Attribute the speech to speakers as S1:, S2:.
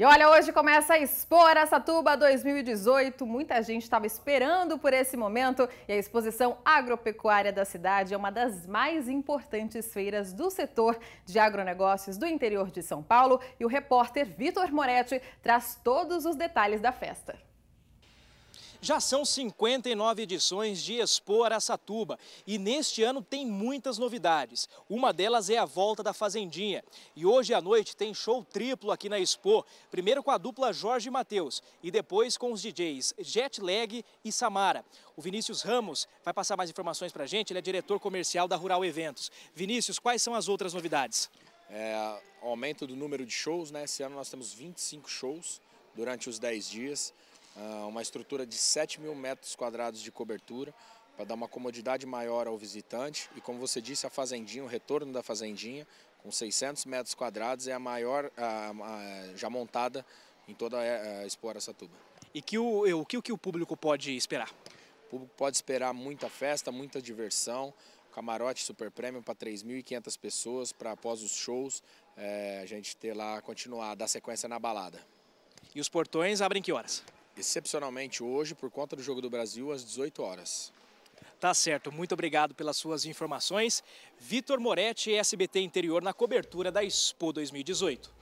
S1: E olha, hoje começa a Expor Satuba 2018. Muita gente estava esperando por esse momento e a exposição agropecuária da cidade é uma das mais importantes feiras do setor de agronegócios do interior de São Paulo. E o repórter Vitor Moretti traz todos os detalhes da festa.
S2: Já são 59 edições de Expo Araçatuba e neste ano tem muitas novidades. Uma delas é a volta da Fazendinha. E hoje à noite tem show triplo aqui na Expo. Primeiro com a dupla Jorge Matheus e depois com os DJs Jetlag e Samara. O Vinícius Ramos vai passar mais informações para a gente, ele é diretor comercial da Rural Eventos. Vinícius, quais são as outras
S3: novidades? É, aumento do número de shows, né? Esse ano nós temos 25 shows durante os 10 dias. Ah, uma estrutura de 7 mil metros quadrados de cobertura, para dar uma comodidade maior ao visitante. E como você disse, a fazendinha, o retorno da fazendinha, com 600 metros quadrados, é a maior a, a, já montada em toda a, a Satuba E que o, o, que, o que o público pode esperar? O público pode esperar muita festa, muita diversão, camarote super prêmio para 3.500 pessoas, para após os shows, é, a gente ter lá, continuar, dar sequência na balada. E os portões abrem que horas? excepcionalmente hoje, por conta do Jogo do Brasil, às 18 horas.
S2: Tá certo, muito obrigado pelas suas informações. Vitor Moretti, SBT Interior, na cobertura da Expo 2018.